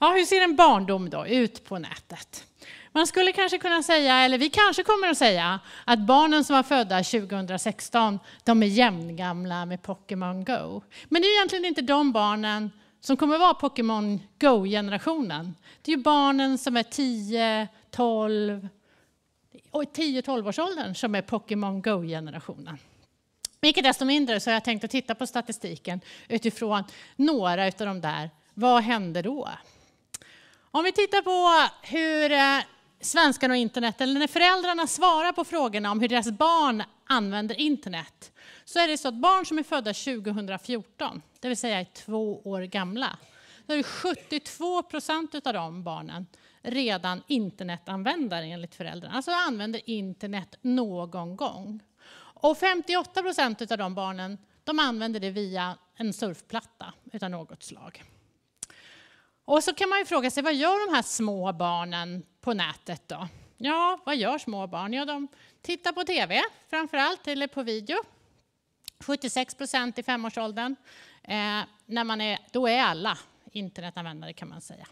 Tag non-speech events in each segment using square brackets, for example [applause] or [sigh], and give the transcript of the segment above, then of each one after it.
Ja, hur ser en barndom då ut på nätet? Man skulle kanske kunna säga, eller vi kanske kommer att säga, att barnen som var födda 2016, de är jämngamla med Pokémon Go. Men det är egentligen inte de barnen som kommer att vara Pokémon Go-generationen. Det är ju barnen som är 10, 12, och 10-12-årsåldern som är Pokémon Go-generationen. Mycket desto mindre så har jag tänkt att titta på statistiken utifrån några av de där, vad hände då? Om vi tittar på hur eh, svenskarna och internet, eller när föräldrarna svarar på frågorna om hur deras barn använder internet, så är det så att barn som är födda 2014, det vill säga är två år gamla, då är 72 procent av de barnen redan internetanvändare enligt föräldrarna. Alltså använder internet någon gång. Och 58 procent av de barnen de använder det via en surfplatta av något slag. Och så kan man ju fråga sig, vad gör de här små barnen på nätet då? Ja, vad gör små barn? Ja, de tittar på tv framför allt, eller på video. 76 procent i femårsåldern. Eh, när man är, då är alla internetanvändare kan man säga.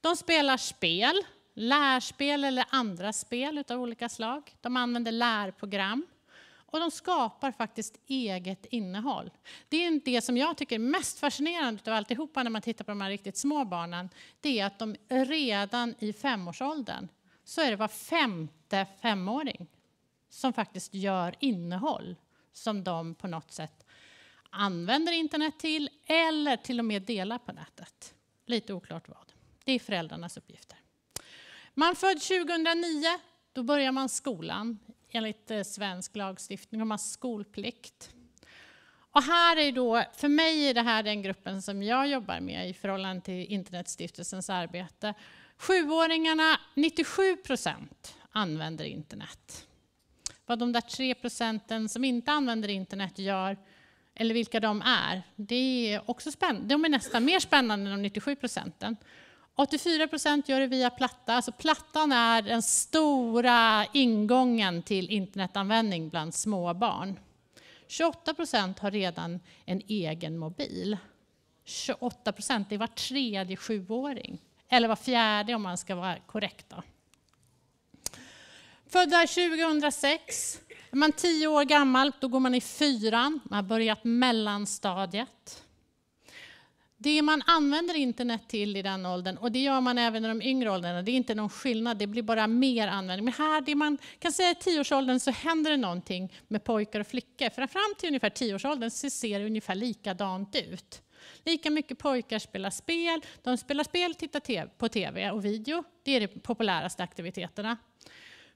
De spelar spel, lärspel eller andra spel av olika slag. De använder lärprogram och de skapar faktiskt eget innehåll. Det är det som jag tycker är mest fascinerande av alltihopa när man tittar på de här riktigt små barnen. Det är att de redan i femårsåldern så är det var femte femåring som faktiskt gör innehåll som de på något sätt använder internet till eller till och med delar på nätet. Lite oklart vad. Det är föräldrarnas uppgifter. Man född 2009, då börjar man skolan enligt eh, svensk lagstiftning har skolplikt. Och här är då, för mig är det här den gruppen som jag jobbar med i förhållande till Internetstiftelsens arbete. Sjuåringarna, 97 procent använder internet. Vad de där tre procenten som inte använder internet gör, eller vilka de är, det är också spännande. De är nästan mer spännande än de 97 procenten. 84 procent gör det via platta. Alltså plattan är den stora ingången till internetanvändning bland småbarn. 28 procent har redan en egen mobil. 28 procent, det är var tredje sjuåring. Eller var fjärde om man ska vara korrekt. Då. Födda 2006. Är man tio år gammal då går man i fyran, man har börjat mellanstadiet. Det man använder internet till i den åldern, och det gör man även i de yngre åldrarna, det är inte någon skillnad, det blir bara mer användning. Men här, det man kan säga i tioårsåldern så händer det någonting med pojkar och flickor. För fram till ungefär tioårsåldern så ser det ungefär likadant ut. Lika mycket pojkar spelar spel, de spelar spel, tittar på TV och video. Det är de populäraste aktiviteterna.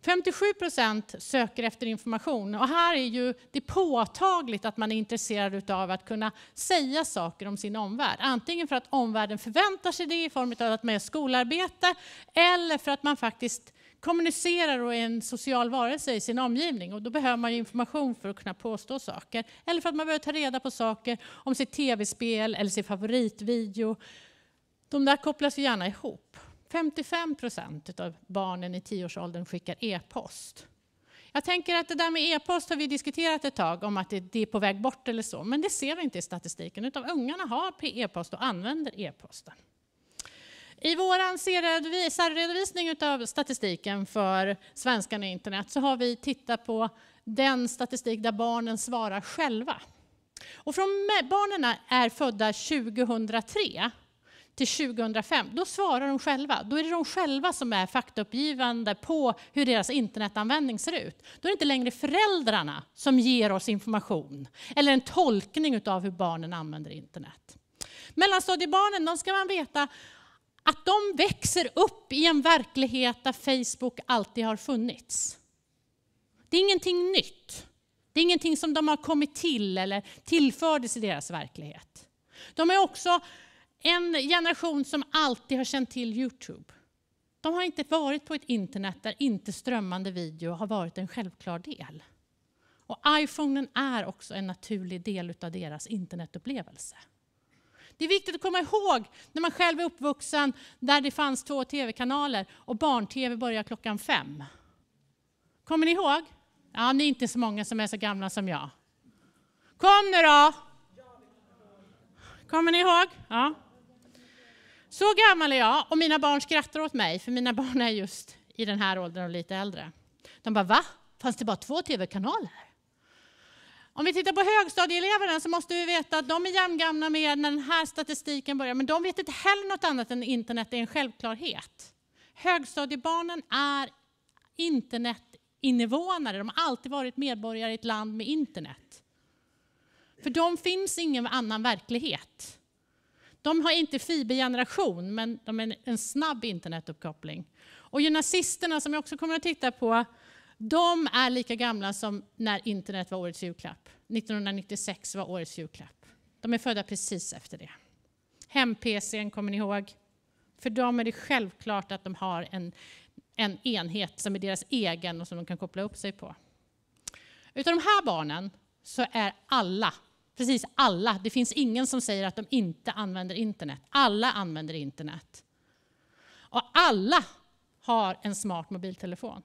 57 procent söker efter information och här är ju det påtagligt att man är intresserad av att kunna säga saker om sin omvärld. Antingen för att omvärlden förväntar sig det i form av att man gör skolarbete eller för att man faktiskt kommunicerar och är en social varelse i sin omgivning och då behöver man information för att kunna påstå saker. Eller för att man behöver ta reda på saker om sitt tv-spel eller sin favoritvideo. De där kopplas ju gärna ihop. 55 procent av barnen i tioårsåldern skickar e-post. Jag tänker att det där med e-post har vi diskuterat ett tag, om att det är på väg bort eller så, men det ser vi inte i statistiken, utan ungarna har e-post och använder e-posten. I vår särredovisning av statistiken för svenskarna och internet så har vi tittat på den statistik där barnen svarar själva. Och från barnen är födda 2003 till 2005, då svarar de själva. Då är det de själva som är faktauppgivande på hur deras internetanvändning ser ut. Då är det inte längre föräldrarna som ger oss information eller en tolkning av hur barnen använder internet. Mellanstadiebarnen, de ska man veta att de växer upp i en verklighet där Facebook alltid har funnits. Det är ingenting nytt. Det är ingenting som de har kommit till eller tillfördes i deras verklighet. De är också en generation som alltid har känt till Youtube. De har inte varit på ett internet där inte strömmande video har varit en självklar del. Och Iphonen är också en naturlig del av deras internetupplevelse. Det är viktigt att komma ihåg när man själv är uppvuxen där det fanns två tv-kanaler och barn-tv börjar klockan fem. Kommer ni ihåg? Ja, ni är inte så många som är så gamla som jag. Kom nu då! Kommer ni ihåg? Ja. Så gammal är jag och mina barn skrattar åt mig, för mina [laughs] barn är just i den här åldern och lite äldre. De bara, va? Fanns det bara två tv-kanaler? Om vi tittar på högstadieeleverna så måste vi veta att de är jämngamla med när den här statistiken börjar, men de vet inte heller något annat än internet är en självklarhet. Högstadiebarnen är internetinvånare, de har alltid varit medborgare i ett land med internet. För dem finns ingen annan verklighet. De har inte fibergeneration, men de är en snabb internetuppkoppling. Och gymnasisterna, som jag också kommer att titta på, de är lika gamla som när internet var årets julklapp. 1996 var årets julklapp. De är födda precis efter det. Hem-PCn, kommer ni ihåg? För dem är det självklart att de har en, en enhet som är deras egen och som de kan koppla upp sig på. Utav de här barnen så är alla Precis alla. Det finns ingen som säger att de inte använder internet. Alla använder internet. Och alla har en smart mobiltelefon.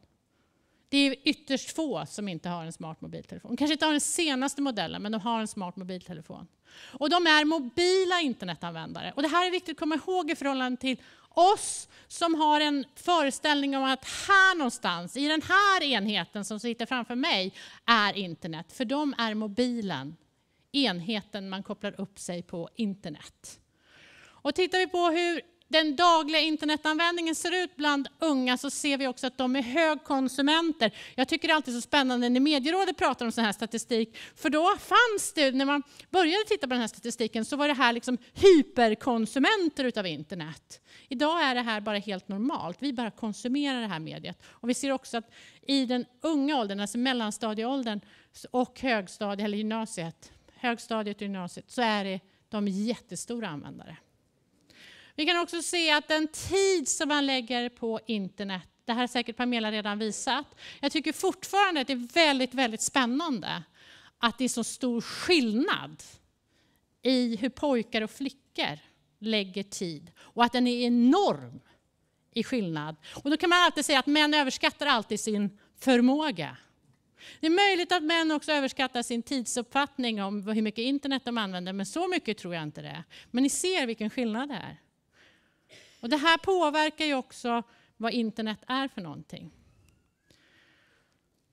Det är ytterst få som inte har en smart mobiltelefon. De kanske inte har den senaste modellen, men de har en smart mobiltelefon. Och de är mobila internetanvändare. Och det här är viktigt att komma ihåg i förhållande till oss som har en föreställning om att här någonstans, i den här enheten som sitter framför mig, är internet. För de är mobilen enheten man kopplar upp sig på internet. Och tittar vi på hur den dagliga internetanvändningen ser ut bland unga så ser vi också att de är högkonsumenter. Jag tycker det är alltid så spännande när medierådet pratar om sån här statistik, för då fanns det, när man började titta på den här statistiken, så var det här liksom hyperkonsumenter utav internet. Idag är det här bara helt normalt, vi bara konsumerar det här mediet. Och vi ser också att i den unga åldern, alltså mellanstadieåldern och högstadiet eller gymnasiet, högstadiet och gymnasiet, så är det de jättestora användare. Vi kan också se att den tid som man lägger på internet, det här har säkert Pamela redan visat. Jag tycker fortfarande att det är väldigt, väldigt spännande att det är så stor skillnad i hur pojkar och flickor lägger tid och att den är enorm i skillnad. Och då kan man alltid säga att män överskattar alltid sin förmåga. Det är möjligt att män också överskattar sin tidsuppfattning om hur mycket internet de använder, men så mycket tror jag inte det är. Men ni ser vilken skillnad det är. Och det här påverkar ju också vad internet är för någonting.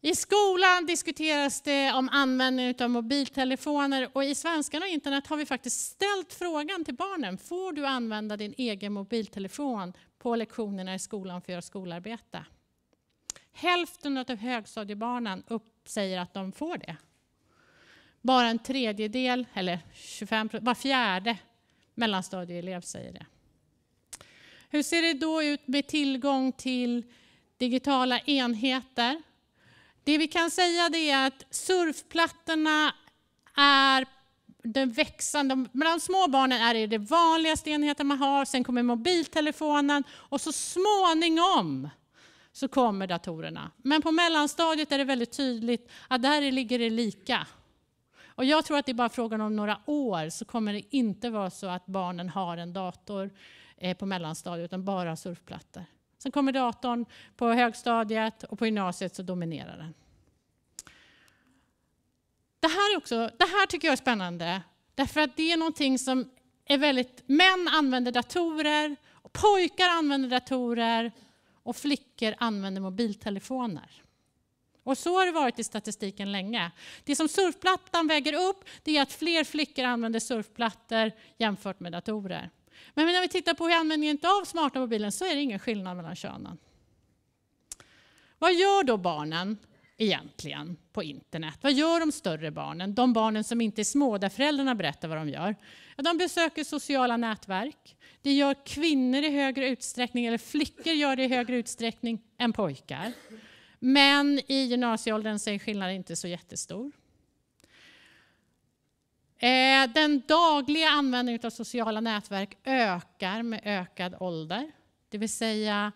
I skolan diskuteras det om användning av mobiltelefoner och i Svenskarna och internet har vi faktiskt ställt frågan till barnen. Får du använda din egen mobiltelefon på lektionerna i skolan för att göra skolarbete? Hälften av högstadiebarnen säger att de får det. Bara en tredjedel, eller 25 var fjärde mellanstadieelev säger det. Hur ser det då ut med tillgång till digitala enheter? Det vi kan säga det är att surfplattorna är den växande, bland små barnen är det den vanligaste enheten man har, sen kommer mobiltelefonen och så småningom så kommer datorerna. Men på mellanstadiet är det väldigt tydligt att där ligger det lika. Och jag tror att det är bara frågan om några år så kommer det inte vara så att barnen har en dator eh, på mellanstadiet utan bara surfplattor. Sen kommer datorn på högstadiet och på gymnasiet så dominerar den. Det här, också, det här tycker jag är spännande därför att det är någonting som är väldigt... Män använder datorer, pojkar använder datorer och flickor använder mobiltelefoner. Och så har det varit i statistiken länge. Det som surfplattan väger upp det är att fler flickor använder surfplattor jämfört med datorer. Men när vi tittar på användningen av smarta mobilen så är det ingen skillnad mellan könen. Vad gör då barnen egentligen på internet? Vad gör de större barnen, de barnen som inte är små, där föräldrarna berättar vad de gör? de besöker sociala nätverk. Det gör kvinnor i högre utsträckning, eller flickor gör det i högre utsträckning än pojkar. Men i gymnasieåldern så är skillnaden inte så jättestor. Eh, den dagliga användningen av sociala nätverk ökar med ökad ålder. Det vill säga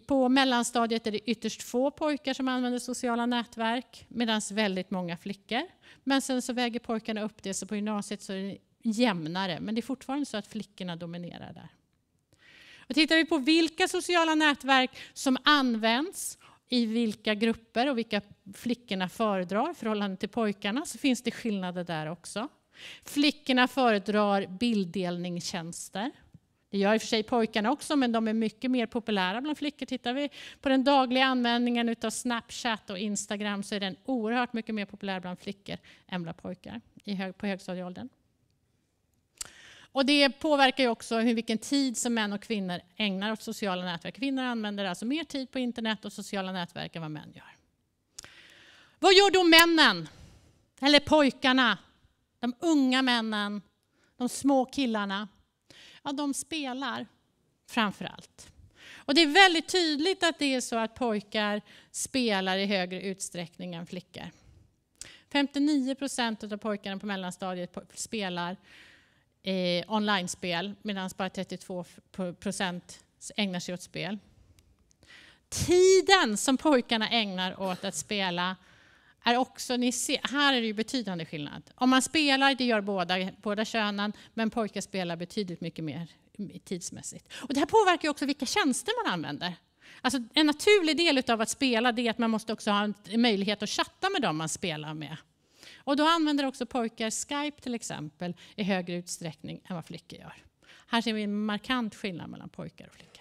på mellanstadiet är det ytterst få pojkar som använder sociala nätverk medan väldigt många flickor. Men sen så väger pojkarna upp det så på gymnasiet så är det jämnare men det är fortfarande så att flickorna dominerar där. Och tittar vi på vilka sociala nätverk som används i vilka grupper och vilka flickorna föredrar i förhållande till pojkarna så finns det skillnader där också. Flickorna föredrar bilddelningstjänster det gör i och för sig pojkarna också, men de är mycket mer populära bland flickor. Tittar vi på den dagliga användningen av Snapchat och Instagram så är den oerhört mycket mer populär bland flickor än bland pojkar på högstadieåldern. Och det påverkar ju också hur, vilken tid som män och kvinnor ägnar åt sociala nätverk. Kvinnor använder alltså mer tid på internet och sociala nätverk än vad män gör. Vad gör då männen? Eller pojkarna? De unga männen? De små killarna? Ja, de spelar framför allt. Och det är väldigt tydligt att det är så att pojkar spelar i högre utsträckning än flickor. 59 procent av pojkarna på mellanstadiet spelar eh, online-spel medan bara 32 procent ägnar sig åt spel. Tiden som pojkarna ägnar åt att spela är också, ni ser, här är det ju betydande skillnad. Om man spelar, det gör båda, båda könen, men pojkar spelar betydligt mycket mer tidsmässigt. Och det här påverkar också vilka tjänster man använder. Alltså en naturlig del av att spela det är att man måste också ha en möjlighet att chatta med dem man spelar med. Och då använder också pojkar Skype till exempel i högre utsträckning än vad flickor gör. Här ser vi en markant skillnad mellan pojkar och flickor.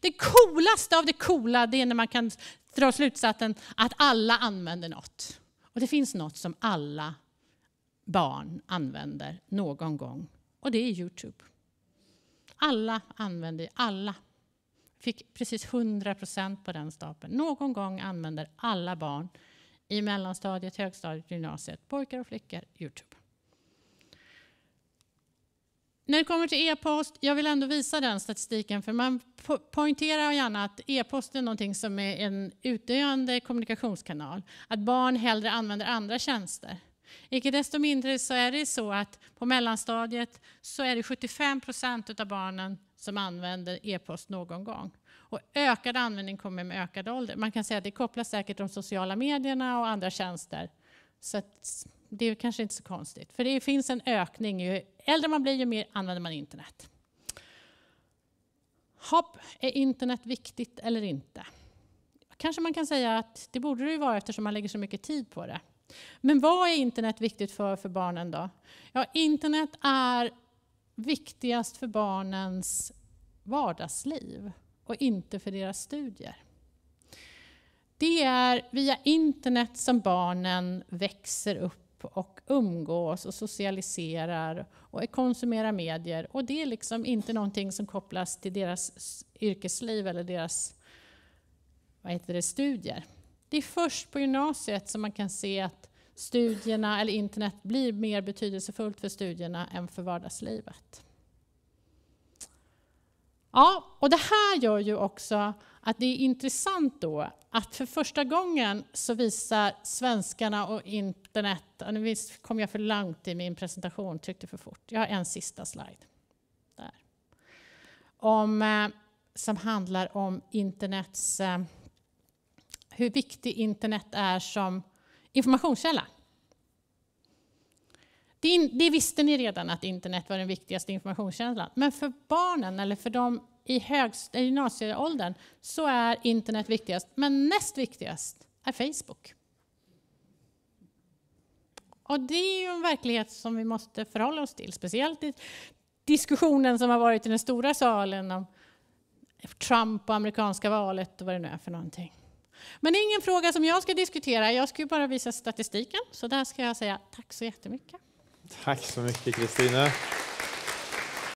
Det coolaste av det coola det är när man kan dra slutsatsen att alla använder något. Och det finns något som alla barn använder någon gång och det är Youtube. Alla använder, alla. Fick precis 100% på den stapeln. Någon gång använder alla barn i mellanstadiet, högstadiet, gymnasiet, pojkar och flickor Youtube. När det kommer till e-post, jag vill ändå visa den statistiken för man po poängterar gärna att e-post är någonting som är en utdöende kommunikationskanal. Att barn hellre använder andra tjänster. Icke desto mindre så är det så att på mellanstadiet så är det 75 procent av barnen som använder e-post någon gång. Och ökad användning kommer med ökad ålder. Man kan säga att det kopplas säkert de sociala medierna och andra tjänster. Så det är kanske inte så konstigt, för det finns en ökning. Ju äldre man blir, ju mer använder man internet. Hopp, är internet viktigt eller inte? Kanske man kan säga att det borde det vara eftersom man lägger så mycket tid på det. Men vad är internet viktigt för, för barnen då? Ja, internet är viktigast för barnens vardagsliv och inte för deras studier. Det är via internet som barnen växer upp och umgås och socialiserar och konsumerar medier. Och det är liksom inte någonting som kopplas till deras yrkesliv eller deras vad heter det, studier. Det är först på gymnasiet som man kan se att studierna eller internet blir mer betydelsefullt för studierna än för vardagslivet. Ja, och det här gör ju också att det är intressant då att för första gången så visar svenskarna och internet, nu kom jag för långt i min presentation, tryckte för fort. Jag har en sista slide. Där. Om, eh, som handlar om internets, eh, hur viktig internet är som informationskälla. Det, det visste ni redan att internet var den viktigaste informationskällan, men för barnen eller för de i högst, gymnasieåldern så är internet viktigast. Men näst viktigast är Facebook. Och det är ju en verklighet som vi måste förhålla oss till. Speciellt i diskussionen som har varit i den stora salen om Trump och amerikanska valet och vad det nu är för någonting. Men det är ingen fråga som jag ska diskutera. Jag ska ju bara visa statistiken. Så där ska jag säga tack så jättemycket. Tack så mycket Kristina.